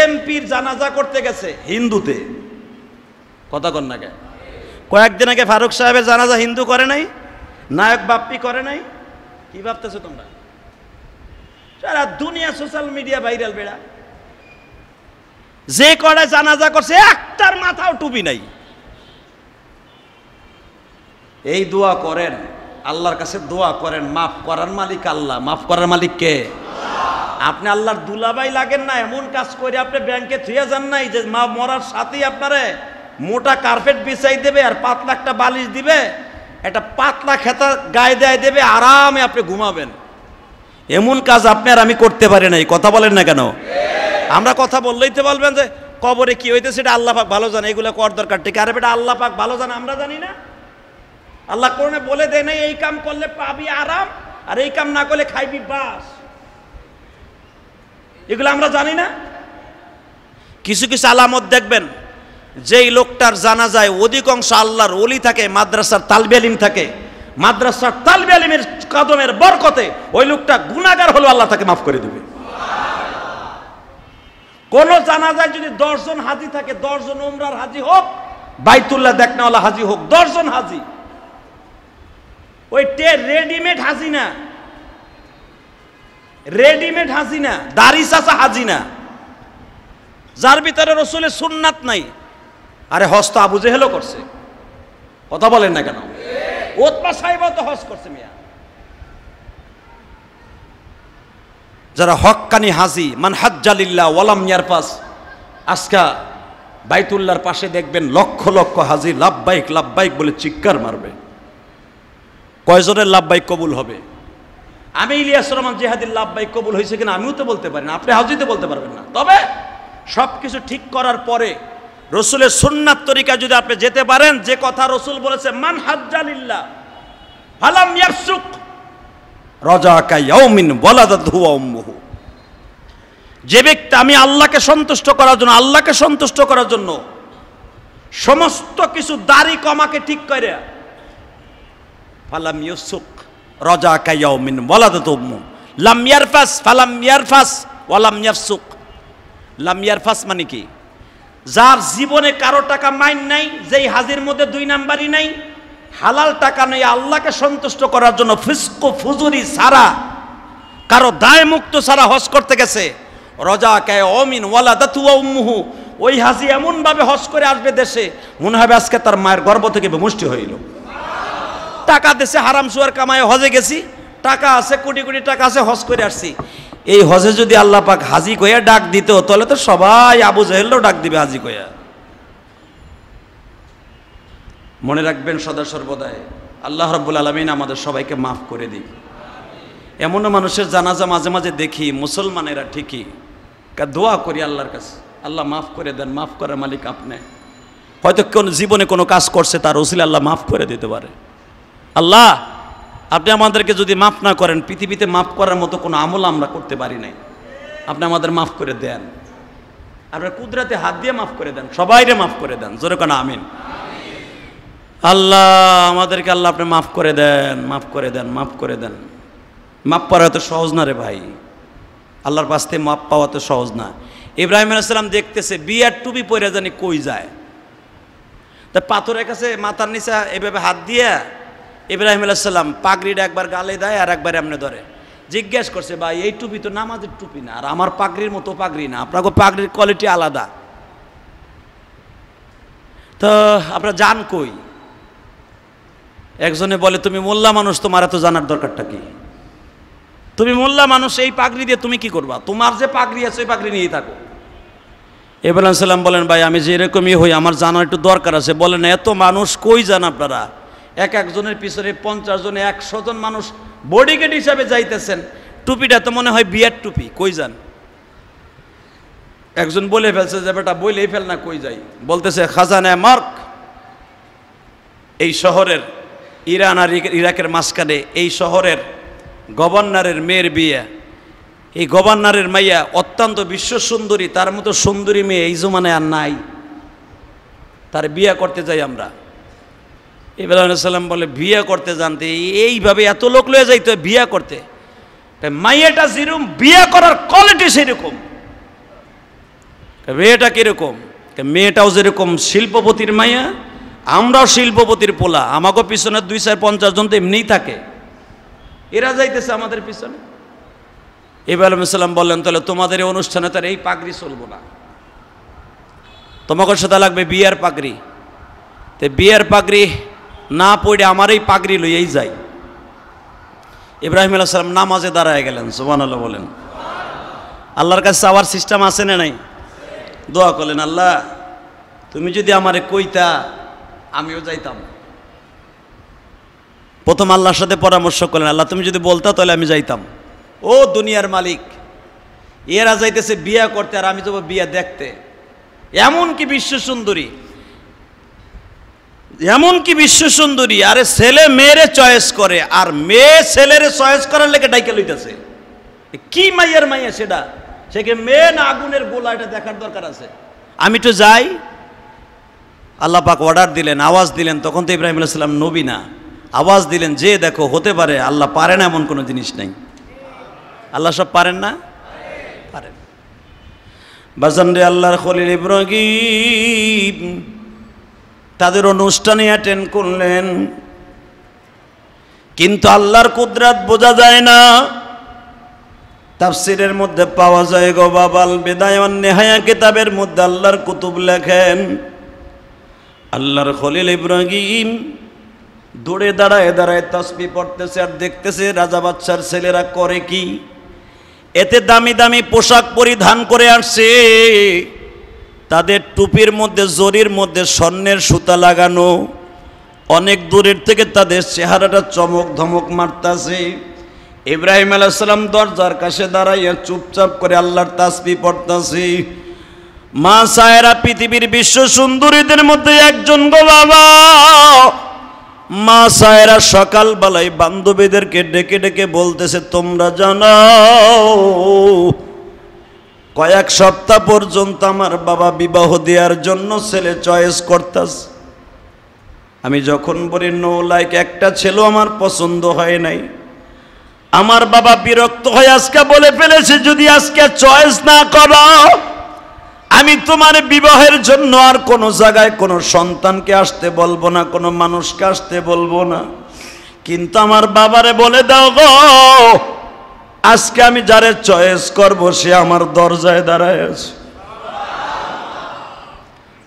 এমপির জানাজা করতে গেছে হিন্দুতে কথা কন না কে কয়েকদিন আগে ফারুক সাহেবের জানাজা হিন্দু করে নাই নায়ক বাপ্পি করে নাই কি ভাবতেছো তোমরা সারা দুনিয়া সোশ্যাল মিডিয়া ভাইরাল বেড়া যে করে জানাজা করছে একটার মাথাও টুপি নাই এই দোয়া করেন আল্লাহর কাছে দোয়া করেন মাফ করার মালিক আল্লাহ মাফ করার মালিক কে আপনি আল্লাহর দুলাবাই লাগেন না এমন কাজ করে আপনি ব্যাংকে থুয়ে যান নাই যে মা মরার সাথেই আপনারে মোটা কার্পেট বিছাই দেবে আর পাতলা একটা বালিশ দিবে একটা পাতলা খেতা গায়ে দেয় দেবে আরামে আপনি ঘুমাবেন এমন কাজ আপনি আর আমি করতে পারি নাই কথা বলেন না কেন আমরা কথা বললেই তো বলবেন যে কবরে কি হইতেছে সেটা আল্লাহ পাক ভালো জানে এগুলো কর দরকার ঠিক আর এটা আল্লাহ পাক ভালো জানে আমরা জানি না আল্লাহ করোনা বলে দেয় নাই এই কাম করলে পাবি আরাম আর এই কাম না করলে খাইবি বাস এগুলো আমরা জানি না কিছু কিছু আলামত দেখবেন যেই লোকটার জানা যায় অধিকাংশ আল্লাহর ওলি থাকে মাদ্রাসার তালবেলিম থাকে মাদ্রাসার তালবেলিমের কদমের বরকতে ওই লোকটা গুণাগার হলো আল্লাহ তাকে মাফ করে দেবে কোন জানাজায় যদি দশজন হাজি থাকে দশজন ওমরার হাজি হোক বাইতুল্লাহ দেখনাওয়ালা হাজি হোক দশজন হাজি ওই টে রেডিমেড হাজি না রেডিমেড হাজিনা দাড়ি চাচা হাজিনা যার ভিতরে রসুলের সুন্নাত নাই আরে তো আবু জেহেলও করছে কথা বলেন না কেন ওতমা সাহেব তো হস করছে মিয়া যারা হক্কানি হাজি মান হাজ্জালিল্লা ওয়ালাম ইয়ারপাস আজকা বাইতুল্লার পাশে দেখবেন লক্ষ লক্ষ হাজি লাভবাইক লাভবাইক বলে চিৎকার মারবে কয়জনের লাভবাইক কবুল হবে আমি ইলিয়াস রহমান জেহাদির লাভবাই কবুল হয়েছে কিনা আমিও তো বলতে পারি না আপনি হাজিতে বলতে পারবেন না তবে সব কিছু ঠিক করার পরে রসুলের সুন্নাত তরিকা যদি আপনি যেতে পারেন যে কথা রসুল বলেছে মান হাজ্জালিল্লাহ ফালাম ইয়াসুক রজা কাইয়াউমিন যে ব্যক্তি আমি আল্লাহকে সন্তুষ্ট করার জন্য আল্লাহকে সন্তুষ্ট করার জন্য সমস্ত কিছু দাড়ি কমাকে ঠিক করে ফালাম ইউসুক রজা কাইয়াউমিন ওয়ালাদাত উম্মু লাম ইয়ারফাস ফালাম ইয়ারফাস ওয়ালাম ইয়াফসুক লাম ইয়ারফাস মানে কি যার জীবনে কারো টাকা মাইন নাই যেই হাজির মধ্যে দুই নাম্বারই নাই হালাল টাকা নেই আল্লাহকে সন্তুষ্ট করার জন্য ফিসকো ফুজুরি সারা কারো দায় মুক্ত সারা হজ করতে গেছে রজা কে অমিন ওয়ালা দাতুয়া উম্মুহু ওই হাজি এমনভাবে হস করে আসবে দেশে মনে হবে আজকে তার মায়ের গর্ব থেকে বিমুষ্টি হইল টাকা দেশে হারাম সুয়ার কামায় হজে গেছি টাকা আছে কোটি কোটি টাকা আছে হজ করে আসছি এই হজে যদি আল্লাহ পাক হাজি কইয়া ডাক দিত তাহলে তো সবাই আবু জাহেলও ডাক দিবে হাজি কইয়া মনে রাখবেন সদা সর্বদায় আল্লাহ রব্বুল আলমিন আমাদের সবাইকে মাফ করে দিই এমনও মানুষের জানাজা মাঝে মাঝে দেখি মুসলমানেরা ঠিকই দোয়া করি আল্লাহর কাছে আল্লাহ মাফ করে দেন মাফ করার মালিক আপনি হয়তো কোন জীবনে কোনো কাজ করছে তার ওসিল আল্লাহ মাফ করে দিতে পারে আল্লাহ আপনি আমাদেরকে যদি মাফ না করেন পৃথিবীতে মাফ করার মতো কোনো আমল আমরা করতে পারি নাই আপনি আমাদের মাফ করে দেন আপনার কুদরাতে হাত দিয়ে মাফ করে দেন সবাইরে মাফ করে দেন জোরে কেন আমিন আল্লাহ আমাদেরকে আল্লাহ আপনি মাফ করে দেন মাফ করে দেন মাফ করে দেন মাফ পাওয়া তো সহজ না রে ভাই আল্লাহর পাশ থেকে মাপ পাওয়া তো সহজ না ইব্রাহিম আলাইসাল্লাম দেখতেছে বিয়ার টুবি পরে জানি কই যায় তা পাথরের কাছে মাথার নিচা এভাবে হাত দিয়ে ইব্রাহিম সাল্লাম পাগড়িটা একবার গালে দেয় আর একবার এমনি ধরে জিজ্ঞেস করছে ভাই এই টুপি তো নামাজের টুপি না আর আমার পাগড়ির মতো পাগড়ি না আপনাকে পাগড়ির কোয়ালিটি আলাদা তো আপনার জান কই একজনে বলে তুমি মোল্লা মানুষ তোমার এত জানার দরকারটা কি তুমি মোল্লা মানুষ এই পাগড়ি দিয়ে তুমি কি করবা তোমার যে পাগড়ি আছে ওই পাগড়ি নিয়েই থাকো এবার সাল্লাম বলেন ভাই আমি যেরকমই হই আমার জানার একটু দরকার আছে বলেন এত মানুষ কই যান আপনারা এক একজনের পিছনে পঞ্চাশ জনে একশো জন মানুষ বডিগার্ড হিসাবে যাইতেছেন টুপিটা তো মনে হয় বিয়ার টুপি কই যান একজন বলে ফেলছে যে বেটা বইলেই ফেল না কই যাই বলতেছে খাজানা মার্ক এই শহরের ইরান আর ইরাকের মাঝখানে এই শহরের গভর্নরের মেয়ের বিয়ে এই গভর্নরের মাইয়া অত্যন্ত বিশ্ব সুন্দরী তার মতো সুন্দরী মেয়ে এই জমানে আর নাই তার বিয়ে করতে যাই আমরা ইব্রাহিম সাল্লাম বলে বিয়ে করতে জানতে এইভাবে এত লোক লয়ে যাইতো বিয়ে করতে মাইয়াটা যেরকম বিয়ে করার কোয়ালিটি সেরকম মেয়েটা কীরকম মেয়েটাও যেরকম শিল্পপতির মাইয়া আমরাও শিল্পপতির পোলা আমাকে পিছনে দুই চার পঞ্চাশ জন তো এমনিই থাকে এরা যাইতেছে আমাদের পিছনে ইব্রাহিম সাল্লাম বললেন তাহলে তোমাদের এই অনুষ্ঠানে তার এই পাগড়ি চলবো না তোমাকে সেটা লাগবে বিয়ার পাগড়ি তো বিয়ার পাগড়ি না পড়ে আমার এই পাগড়ি লইয়েই যাই ইব্রাহিম আল্লাহ সালাম নামাজে দাঁড়ায় গেলেন সোমান আল্লাহ বলেন আল্লাহর কাছে আবার সিস্টেম আছে না নাই দোয়া করলেন আল্লাহ তুমি যদি আমারে কইতা আমিও যাইতাম প্রথম আল্লাহর সাথে পরামর্শ করলেন আল্লাহ তুমি যদি বলতা তাহলে আমি যাইতাম ও দুনিয়ার মালিক এরা যাইতেছে বিয়া করতে আর আমি যাবো বিয়া দেখতে এমন কি বিশ্ব সুন্দরী এমনকি বিশ্ব সুন্দরী আরে ছেলে মেয়েরে চয়েস করে আর মেয়ে ছেলের চয়েস করার লেগে ডাইকে লইতেছে কি মাইয়ের মাইয়া সেটা সেকে মেয়ে না আগুনের গোলা এটা দেখার দরকার আছে আমি তো যাই আল্লাহ পাক অর্ডার দিলেন আওয়াজ দিলেন তখন তো ইব্রাহিম আলাইসাল্লাম নবী না আওয়াজ দিলেন যে দেখো হতে পারে আল্লাহ পারে না এমন কোনো জিনিস নাই আল্লাহ সব পারেন না পারেন বাজান রে আল্লাহর খলিল ইব্রাহিম তাদের অনুষ্ঠানে অ্যাটেন্ড করলেন কিন্তু আল্লাহর কুদরাত বোঝা যায় না তাফসিরের মধ্যে পাওয়া যায় গো বাবাল বেদায়ন নেহায়া কিতাবের মধ্যে আল্লাহর কুতুব লেখেন আল্লাহর খলিল ইব্রাহিম দৌড়ে দাঁড়ায় দাঁড়ায় তসবি পড়তেছে আর দেখতেছে রাজা বাচ্চার ছেলেরা করে কি এতে দামি দামি পোশাক পরিধান করে আসছে তাদের টুপির মধ্যে জরির মধ্যে স্বর্ণের সুতা লাগানো অনেক দূরের থেকে তাদের চেহারাটা চমক ধমক মারতাছে ইব্রাহিম আলাইসালাম দরজার কাছে দাঁড়াইয়া চুপচাপ করে আল্লাহর তাসবি পড়তাছে মা সায়রা পৃথিবীর বিশ্ব সুন্দরীদের মধ্যে একজন গো বাবা মা সায়রা সকালবেলায় বান্ধবীদেরকে ডেকে ডেকে বলতেছে তোমরা জানাও কয়েক সপ্তাহ পর্যন্ত আমার বাবা বিবাহ দেওয়ার জন্য ছেলে চয়েস করতাস আমি যখন বলি নো লাইক একটা ছেলে আমার পছন্দ হয় নাই আমার বাবা বিরক্ত হয়ে আজকে বলে ফেলেছে যদি আজকে চয়েস না কর আমি তোমার বিবাহের জন্য আর কোনো জায়গায় কোনো সন্তানকে আসতে বলবো না কোনো মানুষকে আসতে বলবো না কিন্তু আমার বাবারে বলে দাও গো আজকে আমি যারে চয়েস করব সে আমার দরজায় দাঁড়ায় আছে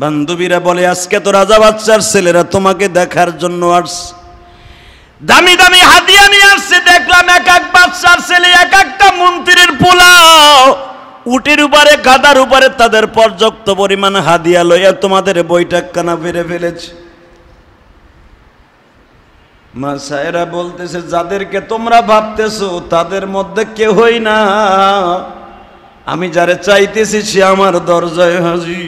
বান্ধবীরা বলে আজকে তো রাজা বাচ্চার ছেলেরা তোমাকে দেখার জন্য আসছে দামি দামি হাদিয়া নিয়ে আসছে দেখলাম এক এক বাচ্চার ছেলে এক একটা মন্ত্রীর পোলাও উটের উপরে গাদার উপরে তাদের পর্যাপ্ত পরিমাণ হাদিয়া লইয়া তোমাদের বৈঠকখানা বেড়ে ফেলেছে মা বলতেছে যাদেরকে তোমরা ভাবতেছো তাদের মধ্যে হই না আমি যারে চাইতেছি সে আমার দরজায় হাজি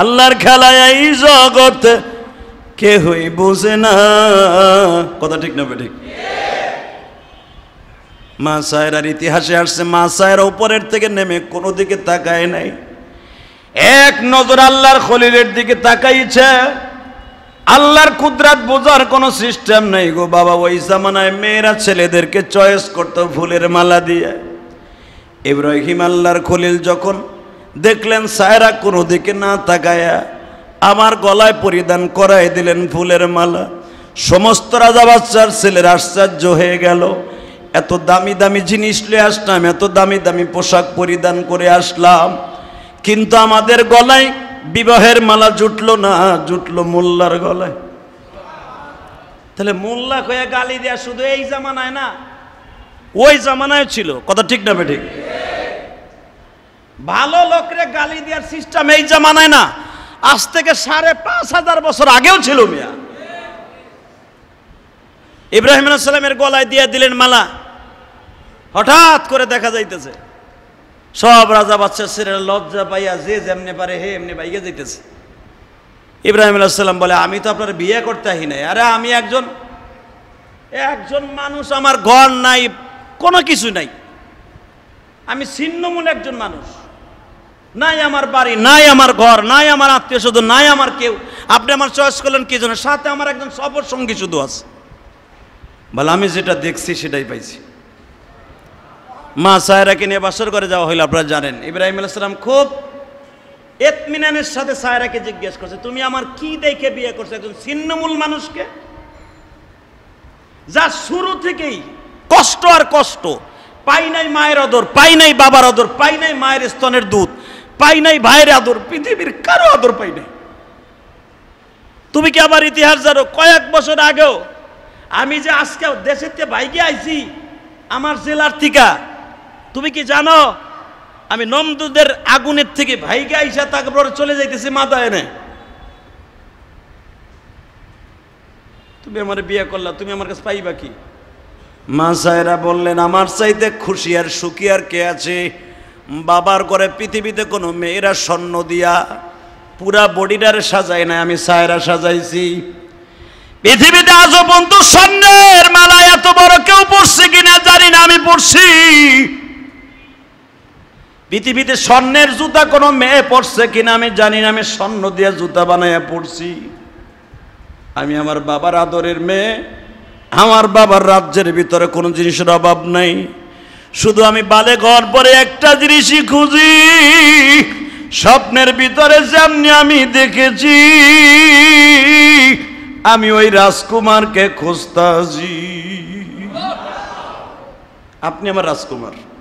আল্লাহর খেলায় এই জগতে কেহই বোঝে না কথা ঠিক না ঠিক মা সায়রার ইতিহাসে আসছে মা সায়রা উপরের থেকে নেমে কোনো দিকে তাকায় নাই এক নজর আল্লাহর খলিলের দিকে তাকাইছে আল্লাহর কুদরাত বোঝার কোনো সিস্টেম নেই গো বাবা ওই জামানায় মেয়েরা ছেলেদেরকে চয়েস করতো ফুলের মালা দিয়ে ইব্রাহিম আল্লাহর খলিল যখন দেখলেন সায়রা কোনো দিকে না তাকায়া আমার গলায় পরিধান করাই দিলেন ফুলের মালা সমস্ত রাজা বাচ্চার ছেলের আশ্চর্য হয়ে গেল এত দামি দামি জিনিস নিয়ে আসলাম এত দামি দামি পোশাক পরিধান করে আসলাম কিন্তু আমাদের গলায় বিবাহের মালা জুটলো না জুটলো মোল্লার গলায় তাহলে মোল্লা হয়ে গালি দেয়া শুধু এই জামানায় না ওই জামানায় ছিল কথা ঠিক না বেঠিক ভালো লোকরে গালি দেওয়ার সিস্টেম এই জামানায় না আজ থেকে সাড়ে পাঁচ হাজার বছর আগেও ছিল মিয়া ইব্রাহিম সালামের গলায় দিয়ে দিলেন মালা হঠাৎ করে দেখা যাইতেছে সব রাজা বাচ্চা ছেলের লজ্জা পাইয়া যে যেমনে পারে হে এমনি পাইয়া যেতেছে ইব্রাহিম আলাইসাল্লাম বলে আমি তো আপনার বিয়ে করতে আহি নাই আরে আমি একজন একজন মানুষ আমার ঘর নাই কোনো কিছু নাই আমি ছিন্নমূল একজন মানুষ নাই আমার বাড়ি নাই আমার ঘর নাই আমার আত্মীয় স্বজন নাই আমার কেউ আপনি আমার চয়েস করলেন কি জন্য সাথে আমার একজন সফর সঙ্গী শুধু আছে বলে আমি যেটা দেখছি সেটাই পাইছি মা সায়রাকে নিয়ে বাসর করে যাওয়া হইলো আপনারা জানেন ইব্রাহিম আলাইসালাম খুব এতমিনানের সাথে সায়রাকে জিজ্ঞেস করছে তুমি আমার কি দেখে বিয়ে করছো একজন ছিন্নমূল মানুষকে যা শুরু থেকেই কষ্ট আর কষ্ট পাই নাই মায়ের আদর পাই নাই বাবার আদর পাই নাই মায়ের স্তনের দুধ পাই নাই ভাইয়ের আদর পৃথিবীর কারো আদর পাই নাই তুমি কি আমার ইতিহাস জানো কয়েক বছর আগেও আমি যে আজকে দেশের বাইকে আইছি আমার জেলার থিকা তুমি কি জানো আমি নন্দদের আগুনের থেকে ভাইগা ইসা বড় চলে যাইতেছি মাদা এনে তুমি আমার বিয়ে করলা তুমি আমার কাছে পাইবা কি মা সাহেরা বললেন আমার চাইতে খুশি আর সুখী আর কে আছে বাবার করে পৃথিবীতে কোনো মেয়েরা স্বর্ণ দিয়া পুরা বডিটারে সাজায় না আমি সায়রা সাজাইছি পৃথিবীতে আজও বন্ধু স্বর্ণের মালায় এত বড় কেউ পড়ছে কিনা জানি না আমি পড়ছি পৃথিবীতে স্বর্ণের জুতা কোনো মেয়ে পড়ছে কিনা আমি জানি না আমি স্বর্ণ দিয়ে জুতা বানাইয়া পড়ছি আমি আমার বাবার আদরের মেয়ে আমার বাবার রাজ্যের ভিতরে কোনো জিনিসের অভাব নাই শুধু আমি বালে ঘর পরে একটা জিনিসই খুঁজি স্বপ্নের ভিতরে যেমনি আমি দেখেছি আমি ওই রাজকুমারকে খুঁজতাছি আপনি আমার রাজকুমার